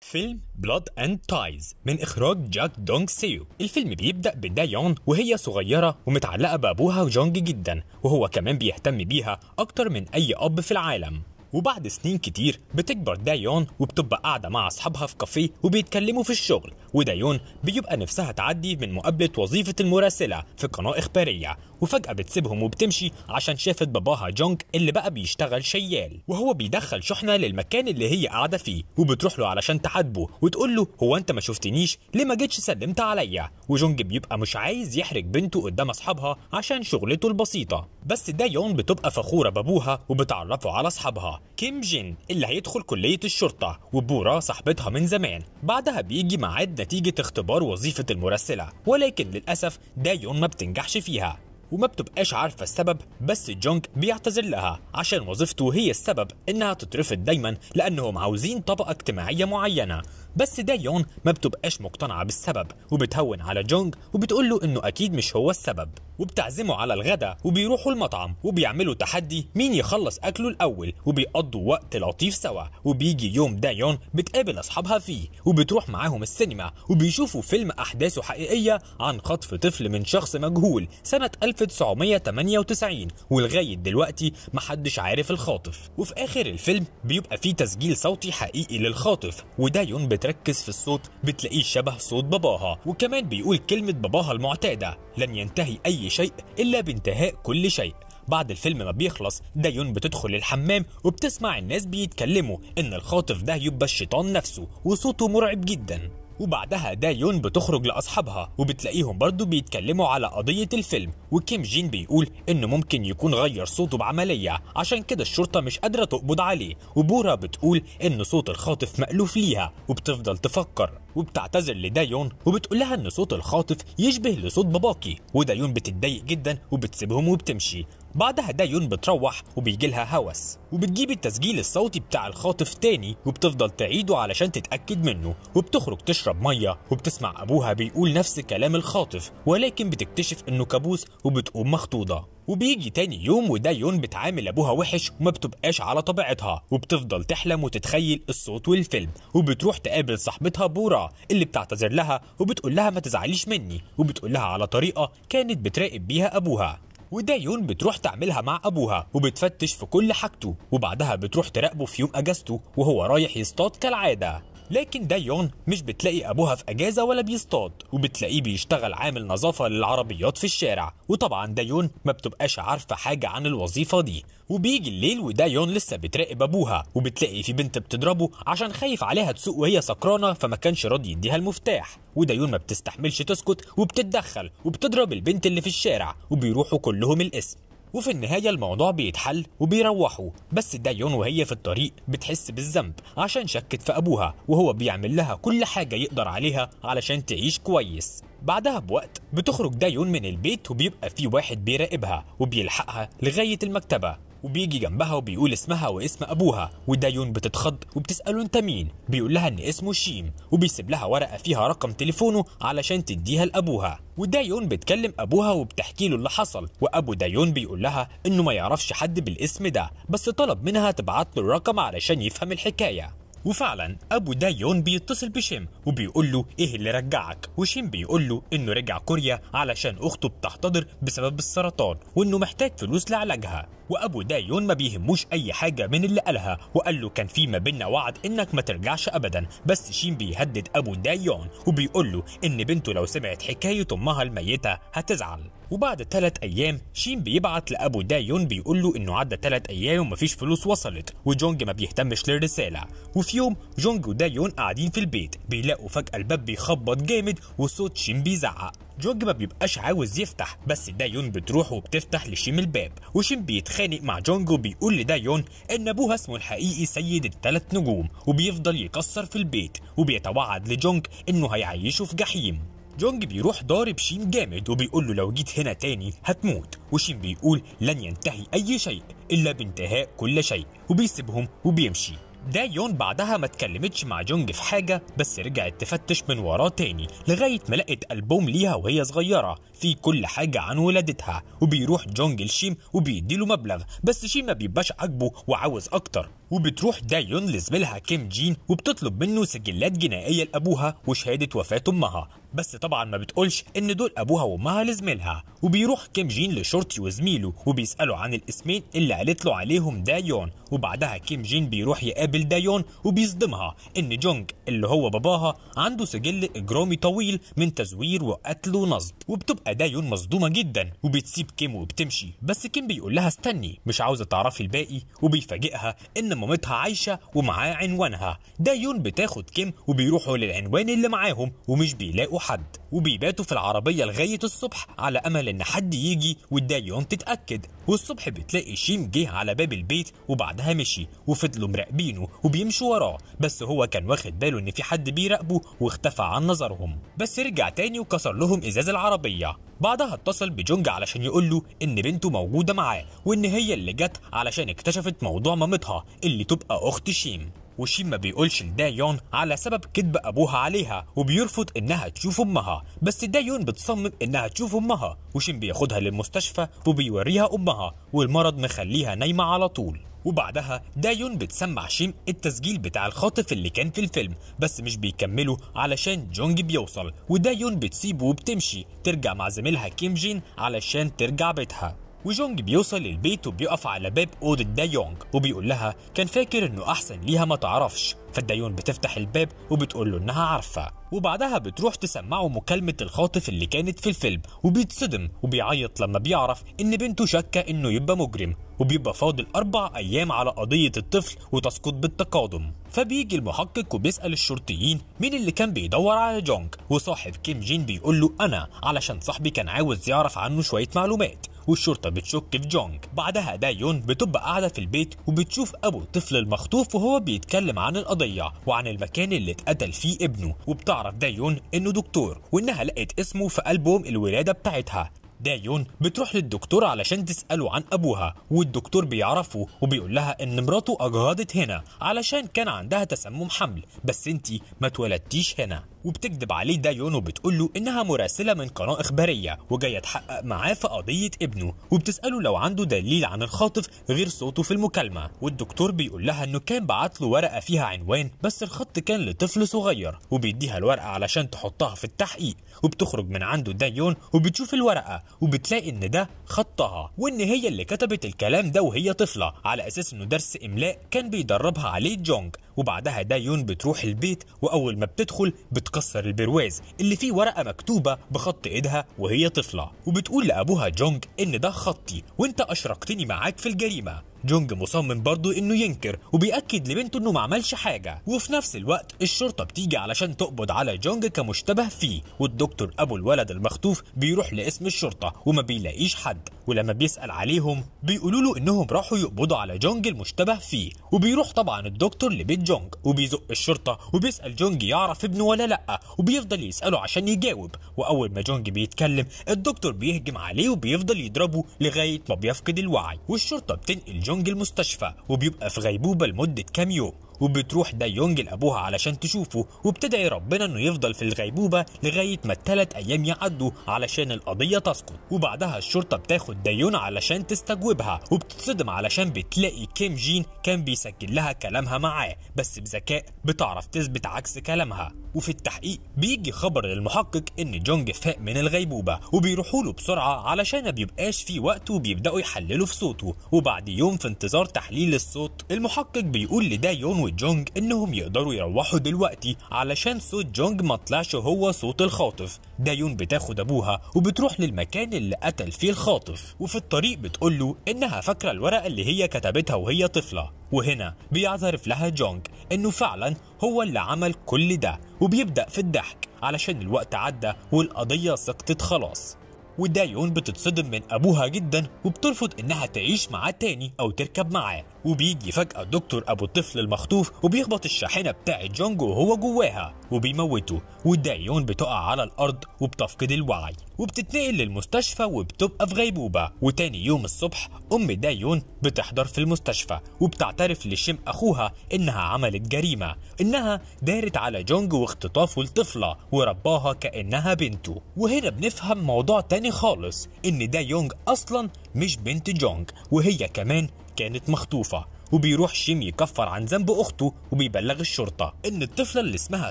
فيلم بلاد اند تايز من اخراج جاك دونغ سيو الفيلم بيبدا بدايون وهي صغيره ومتعلقه بابوها جونج جدا وهو كمان بيهتم بيها اكتر من اي اب في العالم وبعد سنين كتير بتكبر دايون وبتبقى قاعدة مع أصحابها في كافيه وبيتكلموا في الشغل ودايون بيبقى نفسها تعدي من مقابلة وظيفة المراسلة في قناة إخبارية وفجأة بتسيبهم وبتمشي عشان شافت باباها جونج اللي بقى بيشتغل شيال وهو بيدخل شحنة للمكان اللي هي قاعدة فيه وبتروح له علشان تحاتبه وتقول له هو أنت ما شفتنيش ليه ما جيتش سلمت عليا وجونج بيبقى مش عايز يحرج بنته قدام أصحابها عشان شغلته البسيطة بس دايون بتبقى فخورة بابوها وبتعرفه على أصحابها كيم جين اللي هيدخل كلية الشرطة وبورا صاحبتها من زمان بعدها بيجي معاد نتيجة اختبار وظيفة المراسلة ولكن للأسف دايون ما بتنجحش فيها وما بتبقاش عارفه السبب بس جونج بيعتذر لها عشان وظيفته هي السبب انها تترفض دايما لانهم عاوزين طبقه اجتماعيه معينه بس دايون ما بتبقاش مقتنعه بالسبب وبتهون على جونج وبتقول له انه اكيد مش هو السبب وبتعزمه على الغداء وبيروحوا المطعم وبيعملوا تحدي مين يخلص اكله الاول وبيقضوا وقت لطيف سوا وبيجي يوم دايون بتقابل اصحابها فيه وبتروح معاهم السينما وبيشوفوا فيلم احداثه حقيقيه عن خطف طفل من شخص مجهول سنه 1998 ولغاية دلوقتي محدش عارف الخاطف وفي آخر الفيلم بيبقى فيه تسجيل صوتي حقيقي للخاطف ودايون بتركز في الصوت بتلاقيه شبه صوت باباها وكمان بيقول كلمة باباها المعتادة لن ينتهي أي شيء إلا بانتهاء كل شيء بعد الفيلم ما بيخلص دايون بتدخل الحمام وبتسمع الناس بيتكلموا ان الخاطف ده يبقى الشيطان نفسه وصوته مرعب جدا وبعدها دايون بتخرج لاصحابها وبتلاقيهم برضو بيتكلموا على قضيه الفيلم وكيم جين بيقول انه ممكن يكون غير صوته بعمليه عشان كده الشرطه مش قادره تقبض عليه وبورا بتقول ان صوت الخاطف مألوف ليها وبتفضل تفكر وبتعتذر لدايون وبتقول لها ان صوت الخاطف يشبه لصوت باباكي ودايون بتتضايق جدا وبتسيبهم وبتمشي بعدها دايون بتروح وبيجيلها هوس وبتجيب التسجيل الصوتي بتاع الخاطف تاني وبتفضل تعيده علشان تتأكد منه وبتخرج تشرب مية وبتسمع أبوها بيقول نفس كلام الخاطف ولكن بتكتشف إنه كابوس وبتقوم مخطوطة وبيجي تاني يوم ودايون بتعامل ابوها وحش وما بتبقاش على طبيعتها وبتفضل تحلم وتتخيل الصوت والفيلم وبتروح تقابل صاحبتها بورا اللي بتعتذر لها وبتقول لها ما تزعليش مني وبتقول لها على طريقه كانت بتراقب بيها ابوها ودايون بتروح تعملها مع ابوها وبتفتش في كل حاجته وبعدها بتروح تراقبه في يوم اجازته وهو رايح يصطاد كالعاده لكن دايون مش بتلاقي أبوها في أجازة ولا بيصطاد وبتلاقيه بيشتغل عامل نظافة للعربيات في الشارع وطبعا دايون ما بتبقاش عارفة حاجة عن الوظيفة دي وبيجي الليل ودايون لسه بتراقب أبوها وبتلاقي في بنت بتضربه عشان خايف عليها تسوق وهي سكرانة فما كانش راضي يديها المفتاح ودايون ما بتستحملش تسكت وبتتدخل وبتضرب البنت اللي في الشارع وبيروحوا كلهم الاسم وفي النهاية الموضوع بيتحل وبيروحوا بس دايون وهي في الطريق بتحس بالذنب عشان شكت في أبوها وهو بيعمل لها كل حاجة يقدر عليها علشان تعيش كويس بعدها بوقت بتخرج دايون من البيت وبيبقى في واحد بيراقبها وبيلحقها لغاية المكتبة وبيجي جنبها وبيقول اسمها واسم ابوها ودايون بتتخض وبتساله انت مين بيقول لها ان اسمه شيم وبيسيب لها ورقه فيها رقم تليفونه علشان تديها لابوها ودايون بتكلم ابوها وبتحكي له اللي حصل وابو دايون بيقول لها انه ما يعرفش حد بالاسم ده بس طلب منها تبعت له الرقم علشان يفهم الحكايه وفعلا ابو دايون بيتصل بشيم وبيقول له ايه اللي رجعك وشيم بيقول له انه رجع كوريا علشان اخته بتحتضر بسبب السرطان وانه محتاج فلوس لعلاجها وابو دايون ما بيهموش اي حاجه من اللي قالها وقال له كان في ما بينا وعد انك ما ترجعش ابدا بس شيم بيهدد ابو دايون وبيقول له ان بنته لو سمعت حكايه امها الميته هتزعل وبعد ثلاث ايام شين بيبعت لابو دايون بيقول له انه عدى ثلاث ايام ومفيش فلوس وصلت وجونج ما بيهتمش للرساله وفي يوم جونج ودايون قاعدين في البيت بيلاقوا فجاه الباب بيخبط جامد وصوت شين بيزعق جونج ما بيبقاش عاوز يفتح بس دايون بتروح وبتفتح لشيم الباب وشيم بيتخانق مع جونج وبيقول لدايون ان ابوها اسمه الحقيقي سيد الثلاث نجوم وبيفضل يكسر في البيت وبيتوعد لجونج انه هيعيشه في جحيم جونج بيروح ضارب شين جامد وبيقول له لو جيت هنا تاني هتموت وشين بيقول لن ينتهي أي شيء إلا بانتهاء كل شيء وبيسيبهم وبيمشي دايون بعدها ما اتكلمتش مع جونج في حاجة بس رجعت تفتش من وراه تاني لغاية ما لقت ألبوم ليها وهي صغيرة في كل حاجة عن ولادتها وبيروح جونج لشيم وبيديله مبلغ بس شيم ما بيبقاش عاجبه وعاوز أكتر وبتروح دايون لزميلها كيم جين وبتطلب منه سجلات جنائيه لابوها وشهاده وفاه امها بس طبعا ما بتقولش ان دول ابوها وامها لزميلها وبيروح كيم جين لشرطي وزميله وبيساله عن الاسمين اللي قالت له عليهم دايون وبعدها كيم جين بيروح يقابل دايون وبيصدمها ان جونج اللي هو باباها عنده سجل اجرامي طويل من تزوير وقتل ونصب وبتبقى دايون مصدومه جدا وبتسيب كيم وبتمشي بس كيم بيقول لها استني مش عاوزه تعرفي الباقي وبيفاجئها ان مامتها عايشه ومعاه عنوانها دايون بتاخد كيم وبيروحوا للعنوان اللي معاهم ومش بيلاقوا حد وبيباتوا في العربيه لغايه الصبح على امل ان حد يجي ودايون تتاكد والصبح بتلاقي شيم جه على باب البيت وبعدها مشي وفضلوا مراقبينه وبيمشوا وراه بس هو كان واخد باله ان في حد بيراقبه واختفى عن نظرهم بس رجع تاني وكسر لهم ازاز العربيه بعدها اتصل بجونج علشان يقول له ان بنته موجوده معاه وان هي اللي جت علشان اكتشفت موضوع مامتها اللي تبقى اخت شيم وشيم ما بيقولش لدايون على سبب كذب ابوها عليها وبيرفض انها تشوف امها بس دايون بتصمم انها تشوف امها وشيم بياخدها للمستشفى وبيوريها امها والمرض مخليها نايمه على طول وبعدها دايون بتسمع شيم التسجيل بتاع الخاطف اللي كان في الفيلم بس مش بيكمله علشان جونج بيوصل ودايون بتسيبه وبتمشي ترجع مع زميلها كيم جين علشان ترجع بيتها وجونج بيوصل البيت وبيقف على باب أوضة دايونج وبيقول لها كان فاكر إنه أحسن ليها ما تعرفش فدايون بتفتح الباب وبتقول له إنها عارفة وبعدها بتروح تسمعه مكالمة الخاطف اللي كانت في الفيلم وبيتصدم وبيعيط لما بيعرف إن بنته شاكة إنه يبقى مجرم وبيبقى فاضل أربع أيام على قضية الطفل وتسقط بالتقادم فبيجي المحقق وبيسأل الشرطيين مين اللي كان بيدور على جونج وصاحب كيم جين بيقول له أنا علشان صاحبي كان عاوز يعرف عنه شوية معلومات والشرطه بتشك في جونج بعدها دايون بتبقى قاعده في البيت وبتشوف ابو الطفل المخطوف وهو بيتكلم عن القضيه وعن المكان اللي اتقتل فيه ابنه وبتعرف دايون انه دكتور وانها لقت اسمه في البوم الولاده بتاعتها دايون بتروح للدكتور علشان تسأله عن أبوها والدكتور بيعرفه وبيقول لها إن مراته أجهضت هنا علشان كان عندها تسمم حمل بس أنتي ما اتولدتيش هنا وبتكذب عليه دايون وبتقول له انها مراسله من قناه اخباريه وجايه تحقق معاه في قضيه ابنه وبتساله لو عنده دليل عن الخاطف غير صوته في المكالمه والدكتور بيقول لها انه كان بعت له ورقه فيها عنوان بس الخط كان لطفل صغير وبيديها الورقه علشان تحطها في التحقيق وبتخرج من عنده دايون وبتشوف الورقه وبتلاقي ان ده خطها وان هي اللي كتبت الكلام ده وهي طفله على اساس انه درس املاء كان بيدربها عليه جونج وبعدها دايون بتروح البيت واول ما بتدخل بتكسر البرواز اللي فيه ورقه مكتوبه بخط ايدها وهي طفله وبتقول لابوها جونج ان ده خطي وانت اشركتني معاك في الجريمه جونج مصمم برضه انه ينكر وبيأكد لبنته انه ما عملش حاجه وفي نفس الوقت الشرطه بتيجي علشان تقبض على جونج كمشتبه فيه والدكتور ابو الولد المخطوف بيروح لاسم الشرطه وما بيلاقيش حد ولما بيسأل عليهم بيقولوا له انهم راحوا يقبضوا على جونج المشتبه فيه وبيروح طبعا الدكتور لبيت جونج وبيزق الشرطه وبيسأل جونج يعرف ابنه ولا لا وبيفضل يسأله عشان يجاوب واول ما جونج بيتكلم الدكتور بيهجم عليه وبيفضل يضربه لغايه ما بيفقد الوعي والشرطه بتنقل جونج لونج المستشفى وبيبقى في غيبوبة لمدة كام يوم وبتروح دايونج لابوها علشان تشوفه وبتدعي ربنا انه يفضل في الغيبوبه لغايه ما الثلاث ايام يعدوا علشان القضيه تسقط وبعدها الشرطه بتاخد دايون علشان تستجوبها وبتتصدم علشان بتلاقي كيم جين كان بيسجل لها كلامها معاه بس بذكاء بتعرف تثبت عكس كلامها وفي التحقيق بيجي خبر للمحقق ان جونج فاق من الغيبوبه وبيروحوا له بسرعه علشان ما بيبقاش في وقت وبيبداوا يحللوا في صوته وبعد يوم في انتظار تحليل الصوت المحقق بيقول لدايون وجونج انهم يقدروا يروحوا دلوقتي علشان صوت جونج ما طلعش هو صوت الخاطف دايون بتاخد ابوها وبتروح للمكان اللي قتل فيه الخاطف وفي الطريق بتقول له انها فاكره الورقه اللي هي كتبتها وهي طفله وهنا بيعترف لها جونج انه فعلا هو اللي عمل كل ده وبيبدا في الضحك علشان الوقت عدى والقضيه سقطت خلاص والدايون بتتصدم من أبوها جدا وبترفض إنها تعيش معاه تاني أو تركب معاه وبيجي فجأة دكتور أبو الطفل المخطوف وبيخبط الشاحنة بتاعة جونجو وهو جواها وبيموته والدايون بتقع على الأرض وبتفقد الوعي وبتتنقل للمستشفى وبتبقى في غيبوبة وتاني يوم الصبح أم دايون بتحضر في المستشفى وبتعترف لشيم أخوها إنها عملت جريمة إنها دارت على جونج واختطافه لطفلة ورباها كأنها بنته وهنا بنفهم موضوع تاني خالص إن دايونج أصلا مش بنت جونج وهي كمان كانت مخطوفة وبيروح شيم يكفر عن ذنب أخته وبيبلغ الشرطة إن الطفلة اللي اسمها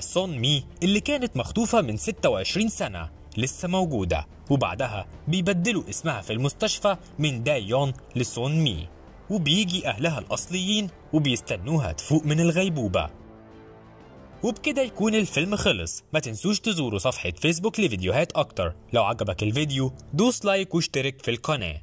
سون مي اللي كانت مخطوفة من 26 سنة لسه موجودة وبعدها بيبدلوا اسمها في المستشفى من دايون لسون مي وبيجي أهلها الأصليين وبيستنوها تفوق من الغيبوبة وبكده يكون الفيلم خلص ما تنسوش تزوروا صفحة فيسبوك لفيديوهات أكتر لو عجبك الفيديو دوس لايك واشترك في القناة